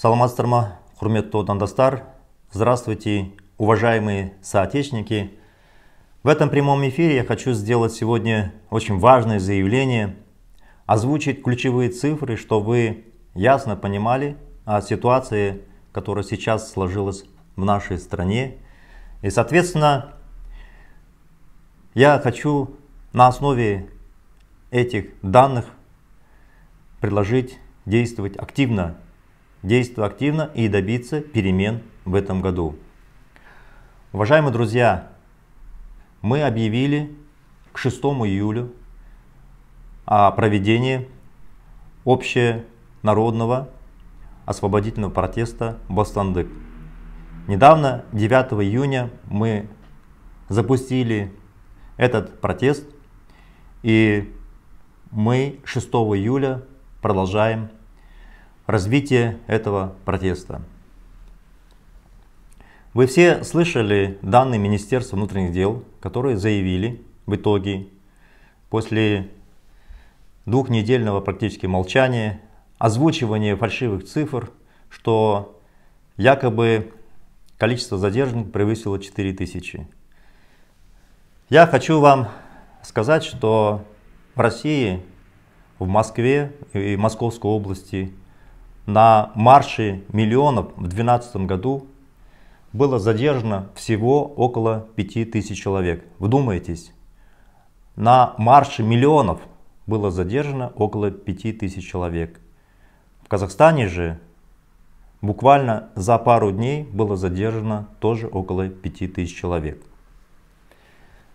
Саламатсыздар ма, құрметті отандастар, здравствуйте, уважаемые соотечественники. В этом прямом эфире я хочу сделать сегодня очень важное заявление, озвучить ключевые цифры, чтобы вы ясно понимали о ситуации, которая сейчас сложилась в нашей стране. И, соответственно, я хочу на основе этих данных предложить действовать активно действовать активно и добиться перемен в этом году. Уважаемые друзья, мы объявили к 6 июля о проведении общенародного освободительного протеста Бастандык. Недавно, 9 июня, мы запустили этот протест, и мы 6 июля продолжаем развитие этого протеста. Вы все слышали данные Министерства внутренних дел, которые заявили в итоге после двухнедельного практически молчания, озвучивания фальшивых цифр, что якобы количество задержанных превысило 4000. Я хочу вам сказать, что в России, в Москве и Московской области на марше миллионов в 2012 году было задержано всего около 5000 человек. Вдумайтесь, на марше миллионов было задержано около 5000 человек. В Казахстане же буквально за пару дней было задержано тоже около 5000 человек.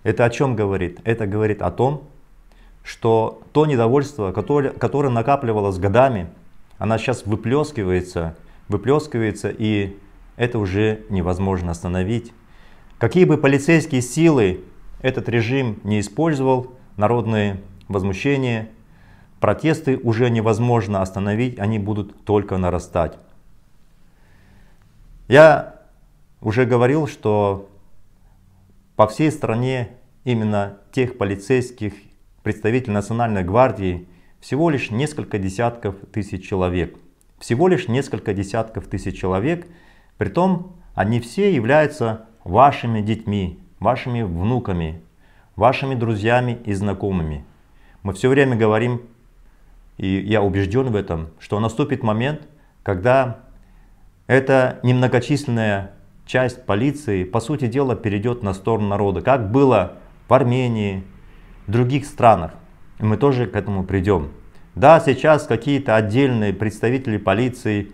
Это о чем говорит? Это говорит о том, что то недовольство, которое, которое накапливалось годами она сейчас выплескивается, выплескивается, и это уже невозможно остановить. Какие бы полицейские силы этот режим не использовал, народные возмущения, протесты уже невозможно остановить, они будут только нарастать. Я уже говорил, что по всей стране именно тех полицейских представителей Национальной гвардии, всего лишь несколько десятков тысяч человек. Всего лишь несколько десятков тысяч человек, притом они все являются вашими детьми, вашими внуками, вашими друзьями и знакомыми. Мы все время говорим, и я убежден в этом, что наступит момент, когда эта немногочисленная часть полиции, по сути дела, перейдет на сторону народа, как было в Армении, в других странах мы тоже к этому придем. Да, сейчас какие-то отдельные представители полиции,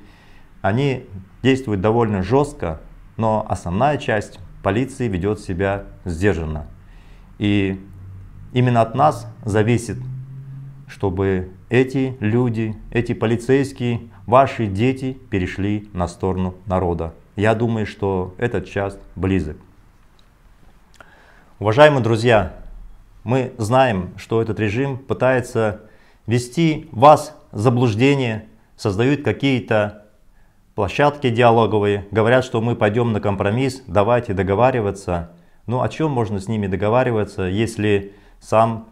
они действуют довольно жестко, но основная часть полиции ведет себя сдержанно. И именно от нас зависит, чтобы эти люди, эти полицейские, ваши дети перешли на сторону народа. Я думаю, что этот час близок. Уважаемые друзья, мы знаем, что этот режим пытается вести вас в заблуждение, создают какие-то площадки диалоговые, говорят, что мы пойдем на компромисс, давайте договариваться. Ну о чем можно с ними договариваться, если сам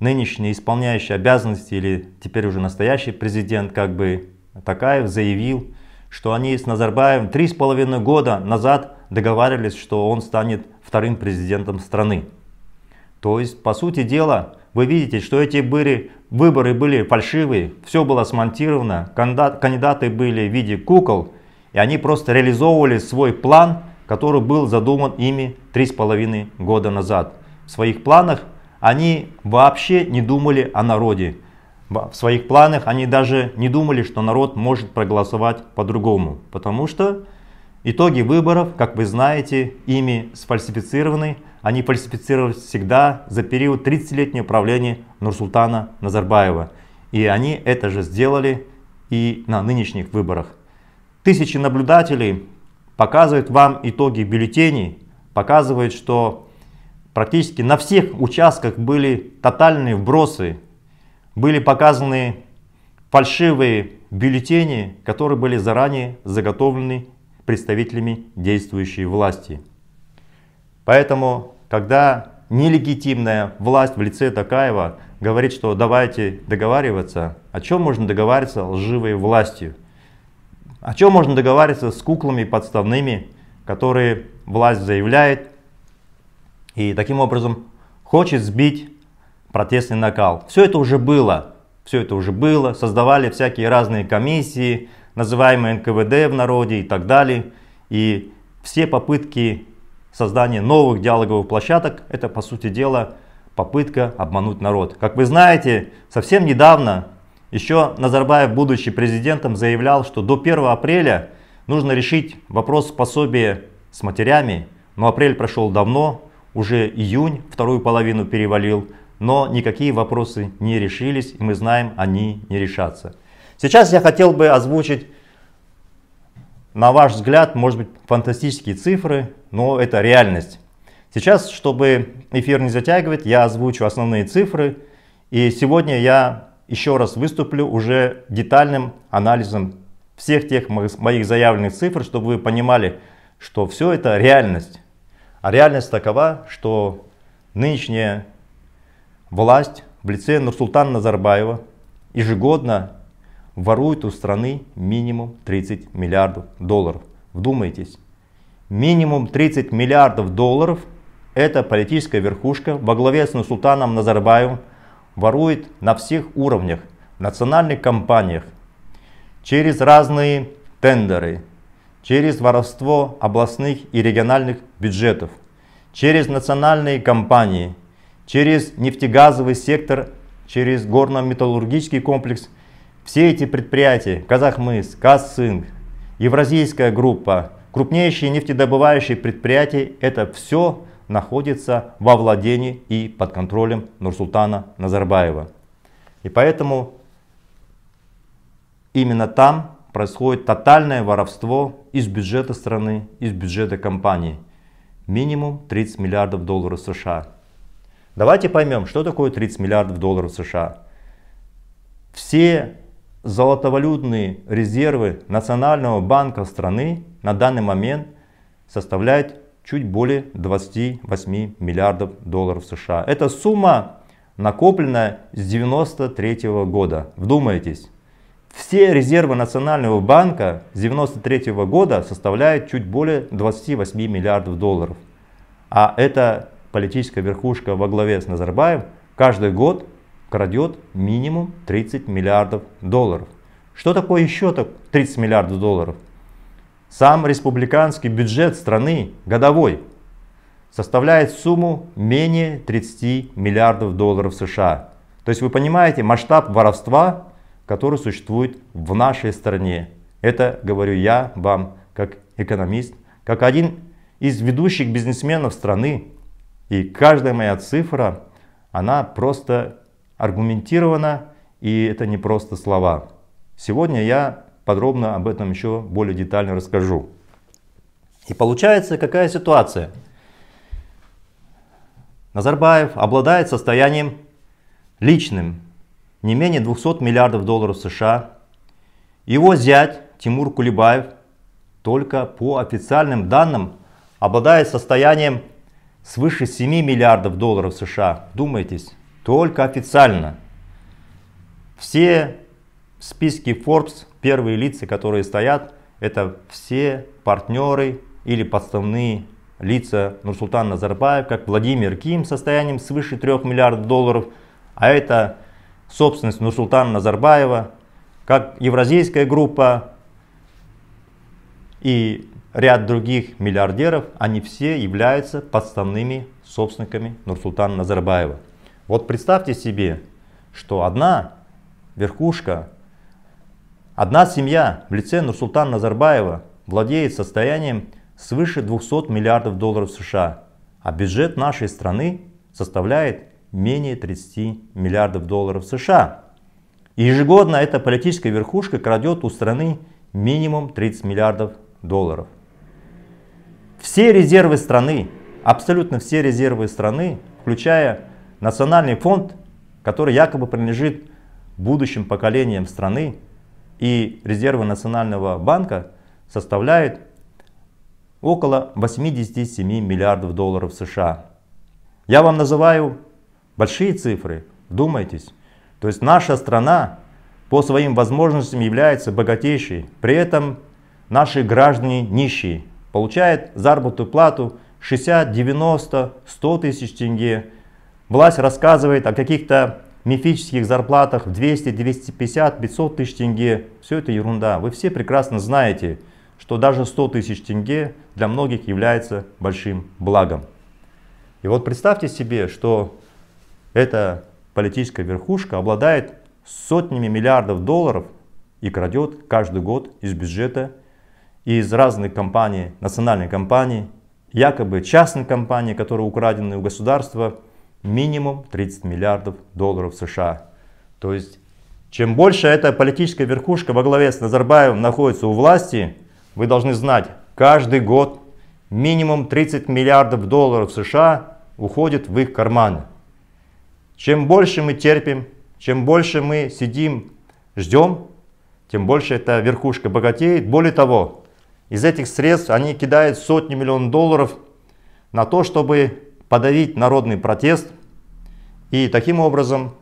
нынешний исполняющий обязанности или теперь уже настоящий президент как бы Такаев заявил, что они с Назарбаевым три с половиной года назад договаривались, что он станет вторым президентом страны. То есть, по сути дела, вы видите, что эти были, выборы были фальшивые, все было смонтировано, кандидаты были в виде кукол, и они просто реализовывали свой план, который был задуман ими 3,5 года назад. В своих планах они вообще не думали о народе. В своих планах они даже не думали, что народ может проголосовать по-другому, потому что Итоги выборов, как вы знаете, ими сфальсифицированы. Они фальсифицировались всегда за период 30-летнего правления Нурсултана Назарбаева. И они это же сделали и на нынешних выборах. Тысячи наблюдателей показывают вам итоги бюллетеней, показывают, что практически на всех участках были тотальные вбросы, были показаны фальшивые бюллетени, которые были заранее заготовлены представителями действующей власти. Поэтому, когда нелегитимная власть в лице Такаева говорит, что давайте договариваться, о чем можно договариваться лживой властью? О чем можно договариваться с куклами подставными, которые власть заявляет и таким образом хочет сбить протестный накал. Все это уже было, все это уже было, создавали всякие разные комиссии, называемый НКВД в народе и так далее. И все попытки создания новых диалоговых площадок, это по сути дела попытка обмануть народ. Как вы знаете, совсем недавно еще Назарбаев, будучи президентом, заявлял, что до 1 апреля нужно решить вопрос пособия с матерями. Но апрель прошел давно, уже июнь вторую половину перевалил, но никакие вопросы не решились, и мы знаем, они не решатся. Сейчас я хотел бы озвучить, на ваш взгляд, может быть, фантастические цифры, но это реальность. Сейчас, чтобы эфир не затягивать, я озвучу основные цифры. И сегодня я еще раз выступлю уже детальным анализом всех тех моих заявленных цифр, чтобы вы понимали, что все это реальность. А реальность такова, что нынешняя власть в лице Нурсултана Назарбаева ежегодно Ворует у страны минимум 30 миллиардов долларов. Вдумайтесь, минимум 30 миллиардов долларов эта политическая верхушка во главе с султаном Назарбаевым ворует на всех уровнях, в национальных компаниях, через разные тендеры, через воровство областных и региональных бюджетов, через национальные компании, через нефтегазовый сектор, через горно-металлургический комплекс – все эти предприятия, Казахмыс, Кассинг, Евразийская группа, крупнейшие нефтедобывающие предприятия, это все находится во владении и под контролем Нурсултана Назарбаева. И поэтому именно там происходит тотальное воровство из бюджета страны, из бюджета компании. Минимум 30 миллиардов долларов США. Давайте поймем, что такое 30 миллиардов долларов США. Все Золотовалютные резервы Национального банка страны на данный момент составляют чуть более 28 миллиардов долларов США. Это сумма, накоплена с 93 -го года. Вдумайтесь, все резервы Национального банка с 93 -го года составляют чуть более 28 миллиардов долларов. А эта политическая верхушка во главе с Назарбаев каждый год крадет минимум 30 миллиардов долларов. Что такое еще так 30 миллиардов долларов? Сам республиканский бюджет страны годовой составляет сумму менее 30 миллиардов долларов США. То есть вы понимаете масштаб воровства, который существует в нашей стране. Это говорю я вам как экономист, как один из ведущих бизнесменов страны. И каждая моя цифра, она просто аргументировано, и это не просто слова. Сегодня я подробно об этом еще более детально расскажу. И получается какая ситуация? Назарбаев обладает состоянием личным не менее 200 миллиардов долларов США. Его зять Тимур Кулибаев только по официальным данным обладает состоянием свыше 7 миллиардов долларов США. Думайтесь, только официально. Все списки Forbes, первые лица, которые стоят, это все партнеры или подставные лица Нурсултана Назарбаев, как Владимир Ким с состоянием свыше 3 миллиардов долларов, а это собственность Нурсултана Назарбаева, как Евразийская группа и ряд других миллиардеров, они все являются подставными собственниками Нурсултана Назарбаева. Вот представьте себе, что одна верхушка, одна семья в лице Нурсултана Назарбаева владеет состоянием свыше 200 миллиардов долларов США, а бюджет нашей страны составляет менее 30 миллиардов долларов США. И ежегодно эта политическая верхушка крадет у страны минимум 30 миллиардов долларов. Все резервы страны, абсолютно все резервы страны, включая национальный фонд, который якобы принадлежит будущим поколениям страны, и резервы Национального банка составляют около 87 миллиардов долларов США. Я вам называю большие цифры, вдумайтесь. То есть наша страна по своим возможностям является богатейшей, при этом наши граждане нищие, получают заработную плату 60, 90, 100 тысяч тенге, Власть рассказывает о каких-то мифических зарплатах в 200, 250, 500 тысяч тенге. Все это ерунда. Вы все прекрасно знаете, что даже 100 тысяч тенге для многих является большим благом. И вот представьте себе, что эта политическая верхушка обладает сотнями миллиардов долларов и крадет каждый год из бюджета и из разных компаний, национальных компаний, якобы частных компаний, которые украдены у государства – минимум 30 миллиардов долларов США. То есть, чем больше эта политическая верхушка во главе с Назарбаевым находится у власти, вы должны знать, каждый год минимум 30 миллиардов долларов США уходит в их карманы. Чем больше мы терпим, чем больше мы сидим, ждем, тем больше эта верхушка богатеет. Более того, из этих средств они кидают сотни миллионов долларов на то, чтобы подавить народный протест и таким образом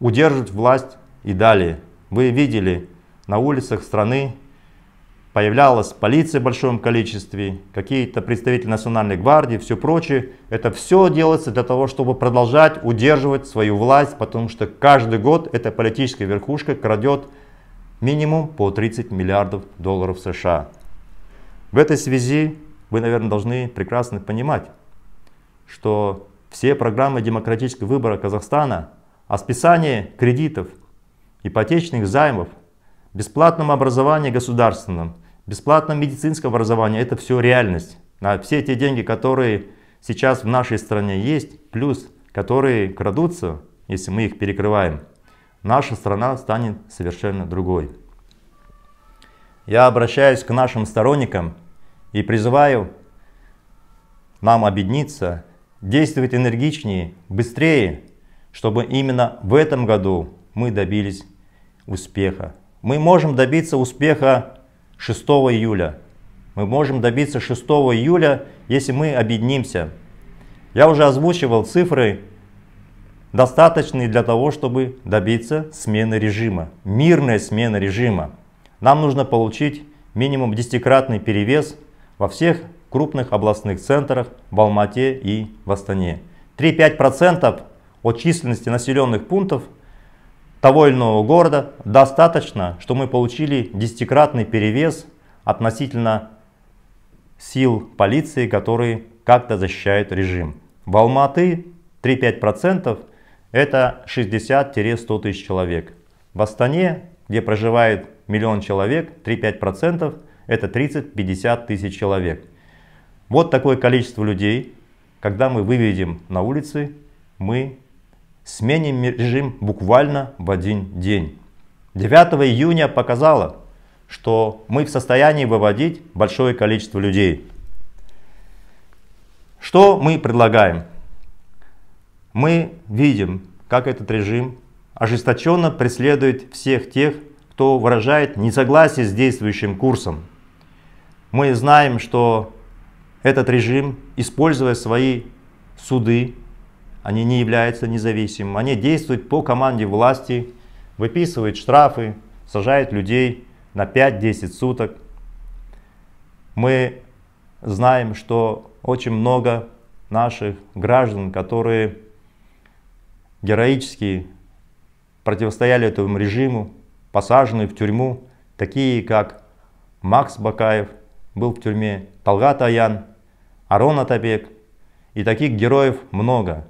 удерживать власть и далее. Вы видели, на улицах страны появлялась полиция в большом количестве, какие-то представители национальной гвардии, все прочее. Это все делается для того, чтобы продолжать удерживать свою власть, потому что каждый год эта политическая верхушка крадет минимум по 30 миллиардов долларов США. В этой связи вы, наверное, должны прекрасно понимать, что все программы демократического выбора Казахстана о списании кредитов, ипотечных займов, бесплатном образовании государственном, бесплатном медицинском образовании – это все реальность. А все те деньги, которые сейчас в нашей стране есть, плюс которые крадутся, если мы их перекрываем, наша страна станет совершенно другой. Я обращаюсь к нашим сторонникам и призываю нам объединиться действовать энергичнее, быстрее, чтобы именно в этом году мы добились успеха. Мы можем добиться успеха 6 июля. Мы можем добиться 6 июля, если мы объединимся. Я уже озвучивал цифры, достаточные для того, чтобы добиться смены режима, мирной смены режима. Нам нужно получить минимум 10 перевес во всех крупных областных центрах в Алмате и в Астане. 3-5% от численности населенных пунктов того или иного города достаточно, что мы получили десятикратный перевес относительно сил полиции, которые как-то защищают режим. В Алматы 3-5% это 60-100 тысяч человек. В Астане, где проживает миллион человек, 3-5% это 30-50 тысяч человек. Вот такое количество людей, когда мы выведем на улицы, мы сменим режим буквально в один день. 9 июня показало, что мы в состоянии выводить большое количество людей. Что мы предлагаем? Мы видим, как этот режим ожесточенно преследует всех тех, кто выражает несогласие с действующим курсом. Мы знаем, что этот режим, используя свои суды, они не являются независимыми, они действуют по команде власти, выписывают штрафы, сажают людей на 5-10 суток. Мы знаем, что очень много наших граждан, которые героически противостояли этому режиму, посажены в тюрьму, такие как Макс Бакаев был в тюрьме, Талгат Аян – Арон Атабек. И таких героев много.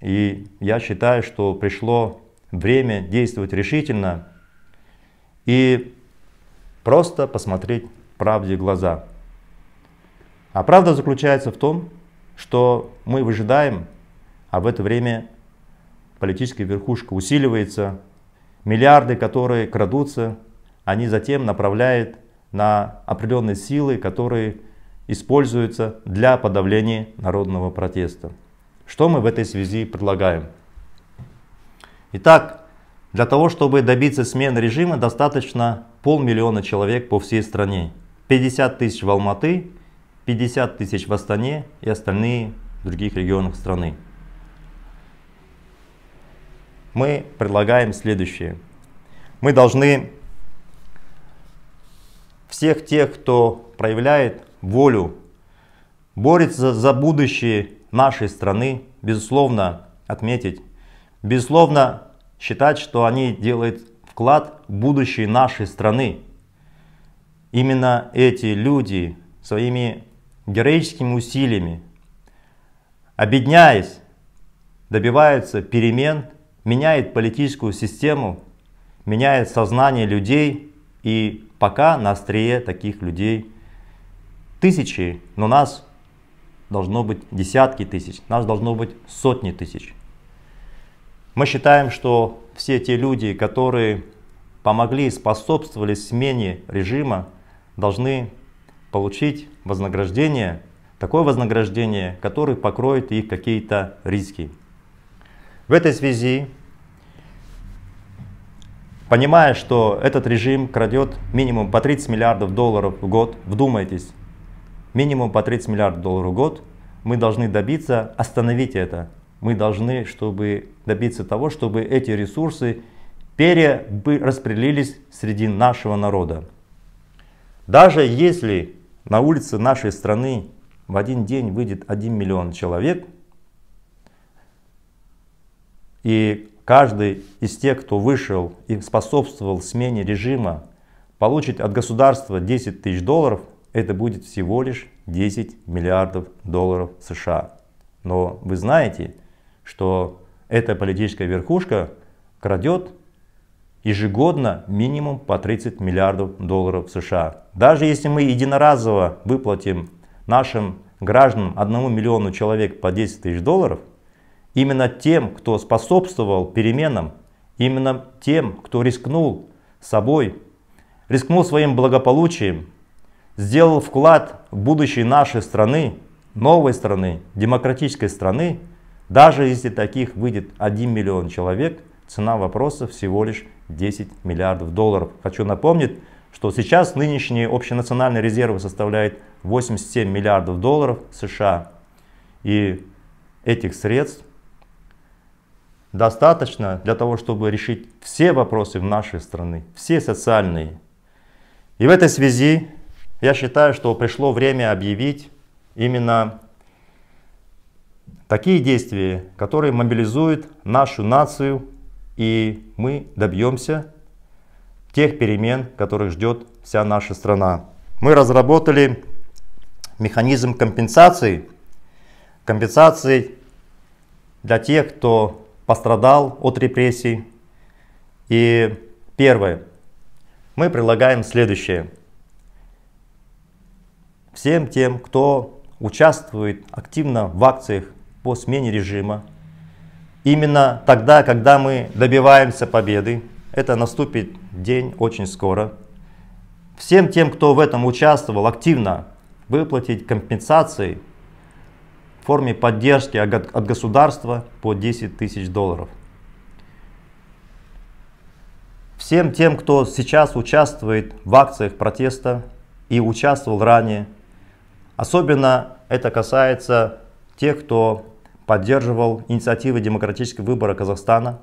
И я считаю, что пришло время действовать решительно и просто посмотреть правде в глаза. А правда заключается в том, что мы выжидаем, а в это время политическая верхушка усиливается, миллиарды, которые крадутся, они затем направляют на определенные силы, которые используется для подавления народного протеста. Что мы в этой связи предлагаем? Итак, для того, чтобы добиться смены режима, достаточно полмиллиона человек по всей стране. 50 тысяч в Алматы, 50 тысяч в Астане и остальные в других регионах страны. Мы предлагаем следующее. Мы должны всех тех, кто проявляет волю, борется за будущее нашей страны, безусловно, отметить, безусловно, считать, что они делают вклад в будущее нашей страны. Именно эти люди своими героическими усилиями, объединяясь, добиваются перемен, меняет политическую систему, меняет сознание людей и пока на острие таких людей – тысячи, но нас должно быть десятки тысяч, нас должно быть сотни тысяч. Мы считаем, что все те люди, которые помогли, и способствовали смене режима, должны получить вознаграждение, такое вознаграждение, которое покроет их какие-то риски. В этой связи, понимая, что этот режим крадет минимум по 30 миллиардов долларов в год, вдумайтесь, минимум по 30 миллиардов долларов в год. Мы должны добиться, остановить это. Мы должны, чтобы добиться того, чтобы эти ресурсы перераспределились среди нашего народа. Даже если на улице нашей страны в один день выйдет 1 миллион человек, и каждый из тех, кто вышел и способствовал смене режима, получит от государства 10 тысяч долларов – это будет всего лишь 10 миллиардов долларов США. Но вы знаете, что эта политическая верхушка крадет ежегодно минимум по 30 миллиардов долларов США. Даже если мы единоразово выплатим нашим гражданам 1 миллиону человек по 10 тысяч долларов, именно тем, кто способствовал переменам, именно тем, кто рискнул собой, рискнул своим благополучием, сделал вклад в будущее нашей страны, новой страны, демократической страны, даже если таких выйдет 1 миллион человек, цена вопроса всего лишь 10 миллиардов долларов. Хочу напомнить, что сейчас нынешние общенациональные резервы составляют 87 миллиардов долларов США. И этих средств достаточно для того, чтобы решить все вопросы в нашей стране, все социальные. И в этой связи я считаю, что пришло время объявить именно такие действия, которые мобилизуют нашу нацию, и мы добьемся тех перемен, которых ждет вся наша страна. Мы разработали механизм компенсации, компенсации для тех, кто пострадал от репрессий. И первое, мы предлагаем следующее – всем тем, кто участвует активно в акциях по смене режима. Именно тогда, когда мы добиваемся победы, это наступит день очень скоро. Всем тем, кто в этом участвовал активно, выплатить компенсации в форме поддержки от государства по 10 тысяч долларов. Всем тем, кто сейчас участвует в акциях протеста и участвовал ранее, Особенно это касается тех, кто поддерживал инициативы демократического выбора Казахстана.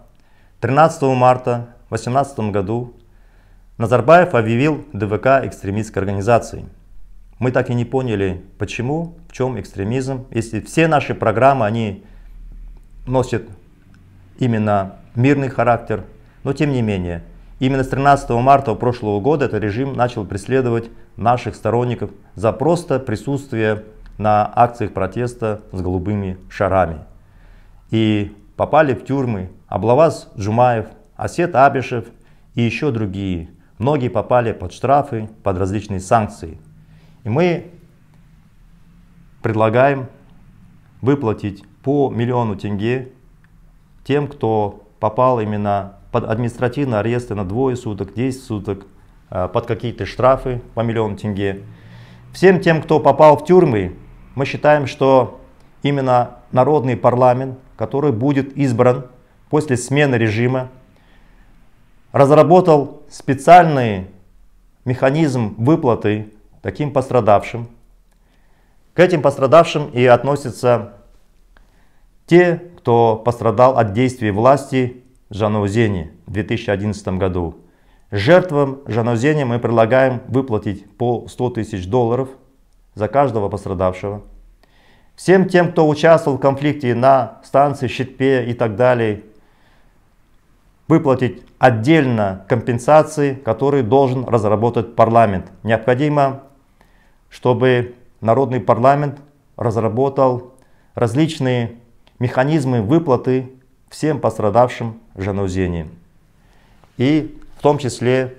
13 марта 2018 году Назарбаев объявил ДВК экстремистской организацией. Мы так и не поняли, почему, в чем экстремизм, если все наши программы, они носят именно мирный характер, но тем не менее, именно с 13 марта прошлого года этот режим начал преследовать наших сторонников за просто присутствие на акциях протеста с голубыми шарами. И попали в тюрьмы Облаваз Джумаев, Осет Абишев и еще другие. Многие попали под штрафы, под различные санкции. И мы предлагаем выплатить по миллиону тенге тем, кто попал именно под административные аресты на двое суток, 10 суток, Э, под какие-то штрафы по миллион тенге. Всем тем, кто попал в тюрьмы, мы считаем, что именно народный парламент, который будет избран после смены режима, разработал специальный механизм выплаты таким пострадавшим. К этим пострадавшим и относятся те, кто пострадал от действий власти Жанаузени в 2011 году. Жертвам жанозения мы предлагаем выплатить по 100 тысяч долларов за каждого пострадавшего. Всем тем, кто участвовал в конфликте на станции, щитпе и так далее, выплатить отдельно компенсации, которые должен разработать парламент. Необходимо, чтобы народный парламент разработал различные механизмы выплаты всем пострадавшим в Жанаузении. И том числе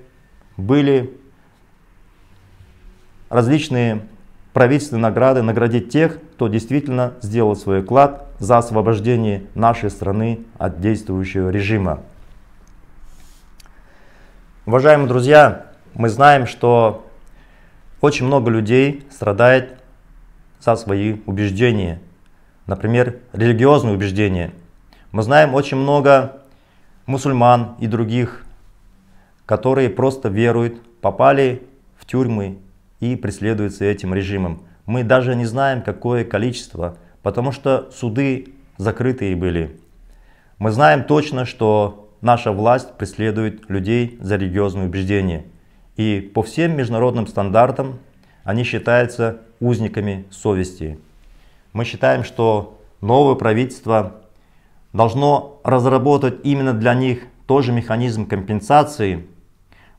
были различные правительственные награды, наградить тех, кто действительно сделал свой вклад за освобождение нашей страны от действующего режима. Уважаемые друзья, мы знаем, что очень много людей страдает за свои убеждения, например, религиозные убеждения. Мы знаем очень много мусульман и других которые просто веруют, попали в тюрьмы и преследуются этим режимом. Мы даже не знаем, какое количество, потому что суды закрытые были. Мы знаем точно, что наша власть преследует людей за религиозные убеждения. И по всем международным стандартам они считаются узниками совести. Мы считаем, что новое правительство должно разработать именно для них тоже механизм компенсации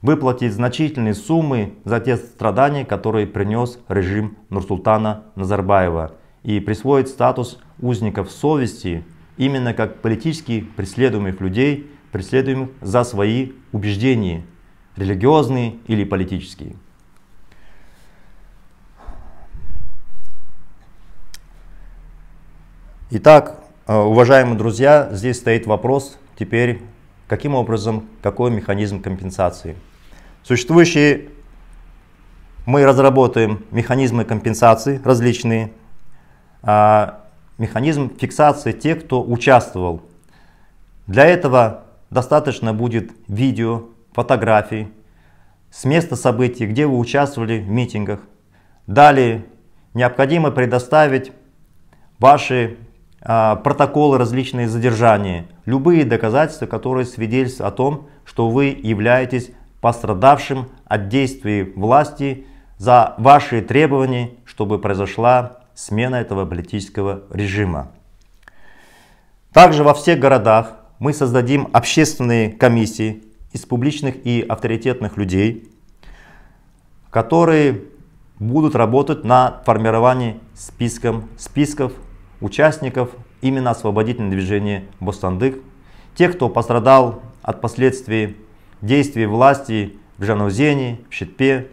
выплатить значительные суммы за те страдания, которые принес режим Нурсултана Назарбаева и присвоить статус узников совести именно как политически преследуемых людей, преследуемых за свои убеждения, религиозные или политические. Итак, э, уважаемые друзья, здесь стоит вопрос теперь Каким образом, какой механизм компенсации? Существующие мы разработаем механизмы компенсации различные, а, механизм фиксации тех, кто участвовал. Для этого достаточно будет видео, фотографий с места событий, где вы участвовали в митингах. Далее необходимо предоставить ваши а, протоколы различные задержания, любые доказательства, которые свидетельствуют о том, что вы являетесь пострадавшим от действий власти за ваши требования, чтобы произошла смена этого политического режима. Также во всех городах мы создадим общественные комиссии из публичных и авторитетных людей, которые будут работать над формированием списком, списков участников именно освободительного движения Бостандык, тех, кто пострадал от последствий действий власти в Жанузене, в Щитпе,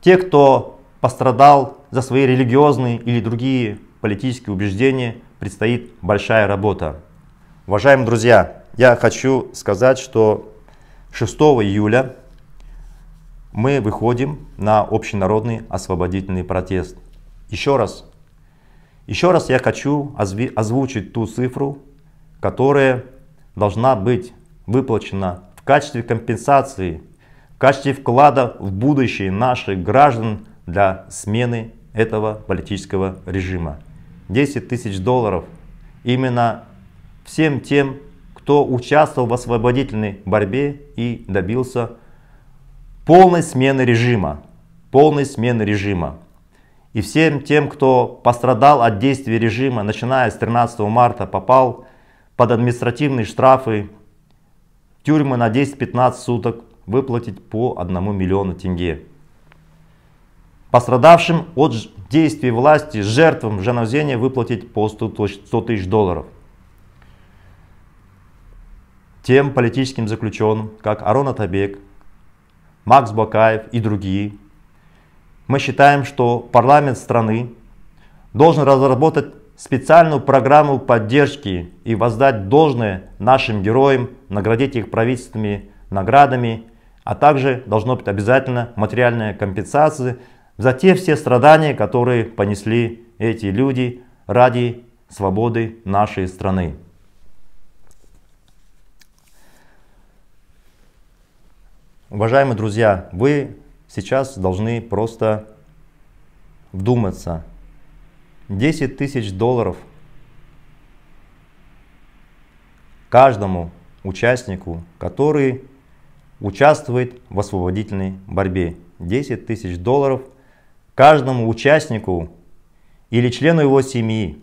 тех, кто пострадал за свои религиозные или другие политические убеждения, предстоит большая работа. Уважаемые друзья, я хочу сказать, что 6 июля мы выходим на общенародный освободительный протест. Еще раз еще раз я хочу озвучить ту цифру, которая должна быть выплачена в качестве компенсации, в качестве вклада в будущее наших граждан для смены этого политического режима. 10 тысяч долларов именно всем тем, кто участвовал в освободительной борьбе и добился полной смены режима. Полной смены режима и всем тем, кто пострадал от действий режима, начиная с 13 марта, попал под административные штрафы, тюрьмы на 10-15 суток, выплатить по 1 миллиону тенге. Пострадавшим от действий власти жертвам жанозения выплатить по 100 тысяч долларов. Тем политическим заключенным, как Арон Атабек, Макс Бакаев и другие, мы считаем, что парламент страны должен разработать специальную программу поддержки и воздать должное нашим героям, наградить их правительственными наградами, а также должно быть обязательно материальная компенсация за те все страдания, которые понесли эти люди ради свободы нашей страны. Уважаемые друзья, вы сейчас должны просто вдуматься. 10 тысяч долларов каждому участнику, который участвует в освободительной борьбе. 10 тысяч долларов каждому участнику или члену его семьи,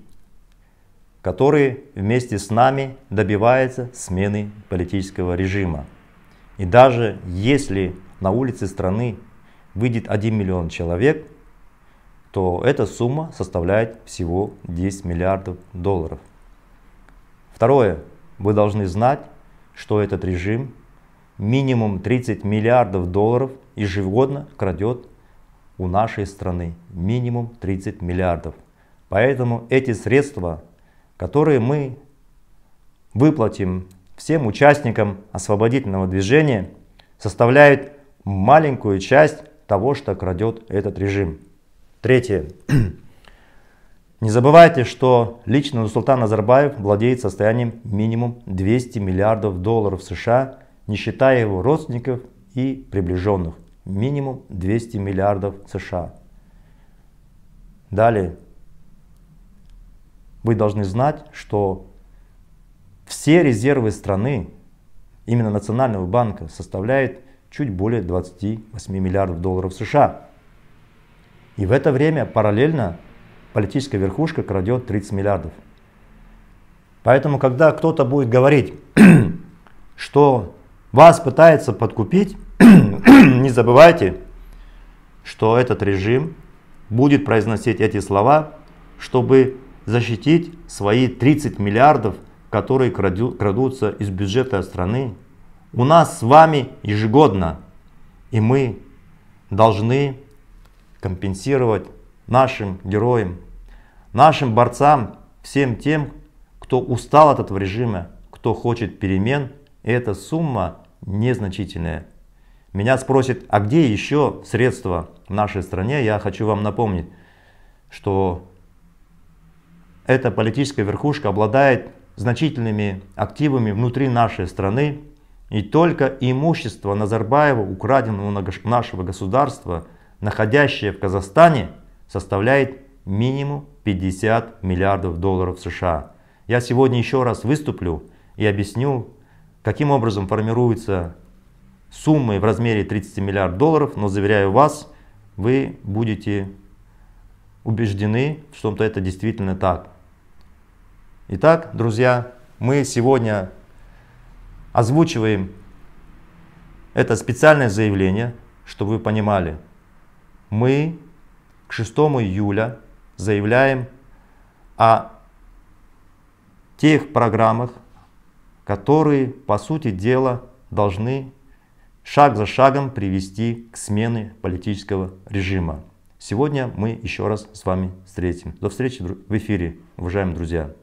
который вместе с нами добивается смены политического режима. И даже если на улице страны выйдет 1 миллион человек, то эта сумма составляет всего 10 миллиардов долларов. Второе. Вы должны знать, что этот режим минимум 30 миллиардов долларов ежегодно крадет у нашей страны. Минимум 30 миллиардов. Поэтому эти средства, которые мы выплатим всем участникам освободительного движения, составляют маленькую часть того, что крадет этот режим. Третье. Не забывайте, что лично Нурсултан Назарбаев владеет состоянием минимум 200 миллиардов долларов США, не считая его родственников и приближенных. Минимум 200 миллиардов США. Далее. Вы должны знать, что все резервы страны, именно Национального банка, составляют чуть более 28 миллиардов долларов США. И в это время параллельно политическая верхушка крадет 30 миллиардов. Поэтому, когда кто-то будет говорить, что вас пытается подкупить, не забывайте, что этот режим будет произносить эти слова, чтобы защитить свои 30 миллиардов, которые крадутся из бюджета страны у нас с вами ежегодно. И мы должны компенсировать нашим героям, нашим борцам, всем тем, кто устал от этого режима, кто хочет перемен, эта сумма незначительная. Меня спросят, а где еще средства в нашей стране? Я хочу вам напомнить, что эта политическая верхушка обладает значительными активами внутри нашей страны, и только имущество Назарбаева, украденного нашего государства, находящее в Казахстане, составляет минимум 50 миллиардов долларов США. Я сегодня еще раз выступлю и объясню, каким образом формируются суммы в размере 30 миллиардов долларов, но заверяю вас, вы будете убеждены, что это действительно так. Итак, друзья, мы сегодня озвучиваем это специальное заявление, чтобы вы понимали. Мы к 6 июля заявляем о тех программах, которые, по сути дела, должны шаг за шагом привести к смене политического режима. Сегодня мы еще раз с вами встретим. До встречи в эфире, уважаемые друзья.